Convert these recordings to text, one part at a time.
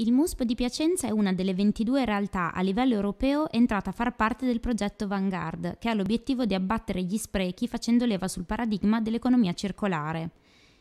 Il MUSP di Piacenza è una delle 22 realtà a livello europeo entrata a far parte del progetto Vanguard, che ha l'obiettivo di abbattere gli sprechi facendo leva sul paradigma dell'economia circolare.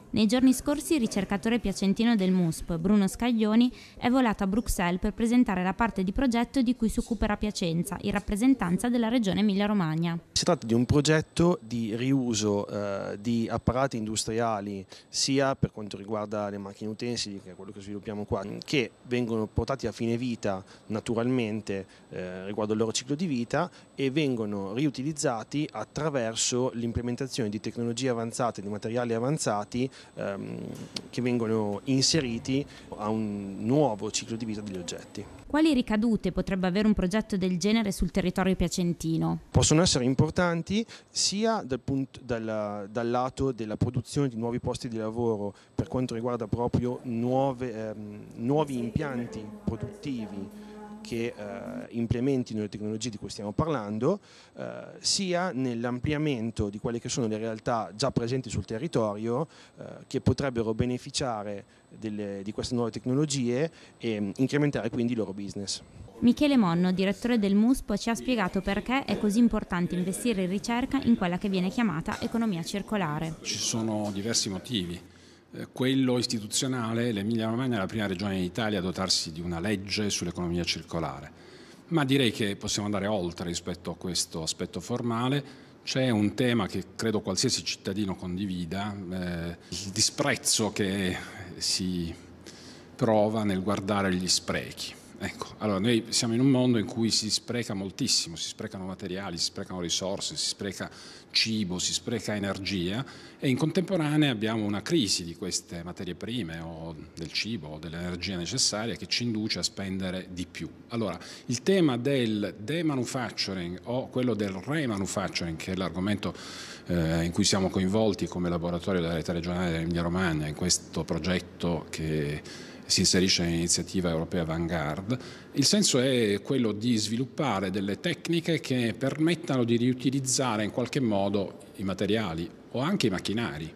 Nei giorni scorsi il ricercatore piacentino del MUSP, Bruno Scaglioni, è volato a Bruxelles per presentare la parte di progetto di cui si occuperà Piacenza, in rappresentanza della regione Emilia-Romagna. Si tratta di un progetto di riuso eh, di apparati industriali sia per quanto riguarda le macchine utensili, che è quello che sviluppiamo qua, che vengono portati a fine vita naturalmente eh, riguardo al loro ciclo di vita e vengono riutilizzati attraverso l'implementazione di tecnologie avanzate, di materiali avanzati ehm, che vengono inseriti a un nuovo ciclo di vita degli oggetti. Quali ricadute potrebbe avere un progetto del genere sul territorio piacentino? Possono essere importanti sia dal, punto, dal, dal lato della produzione di nuovi posti di lavoro per quanto riguarda proprio nuove, ehm, nuovi impianti produttivi che eh, implementino le tecnologie di cui stiamo parlando, eh, sia nell'ampliamento di quelle che sono le realtà già presenti sul territorio eh, che potrebbero beneficiare delle, di queste nuove tecnologie e mm, incrementare quindi il loro business. Michele Monno, direttore del MUSP, ci ha spiegato perché è così importante investire in ricerca in quella che viene chiamata economia circolare. Ci sono diversi motivi eh, quello istituzionale, l'Emilia Romagna è la prima regione in Italia a dotarsi di una legge sull'economia circolare. Ma direi che possiamo andare oltre rispetto a questo aspetto formale. C'è un tema che credo qualsiasi cittadino condivida, eh, il disprezzo che si prova nel guardare gli sprechi. Ecco, allora noi siamo in un mondo in cui si spreca moltissimo, si sprecano materiali, si sprecano risorse, si spreca cibo, si spreca energia e in contemporanea abbiamo una crisi di queste materie prime o del cibo o dell'energia necessaria che ci induce a spendere di più. Allora, il tema del demanufacturing o quello del remanufacturing, che è l'argomento eh, in cui siamo coinvolti come laboratorio della rete regionale dell'Emilia Romagna in questo progetto che si inserisce nell'iniziativa europea Vanguard. Il senso è quello di sviluppare delle tecniche che permettano di riutilizzare in qualche modo i materiali o anche i macchinari.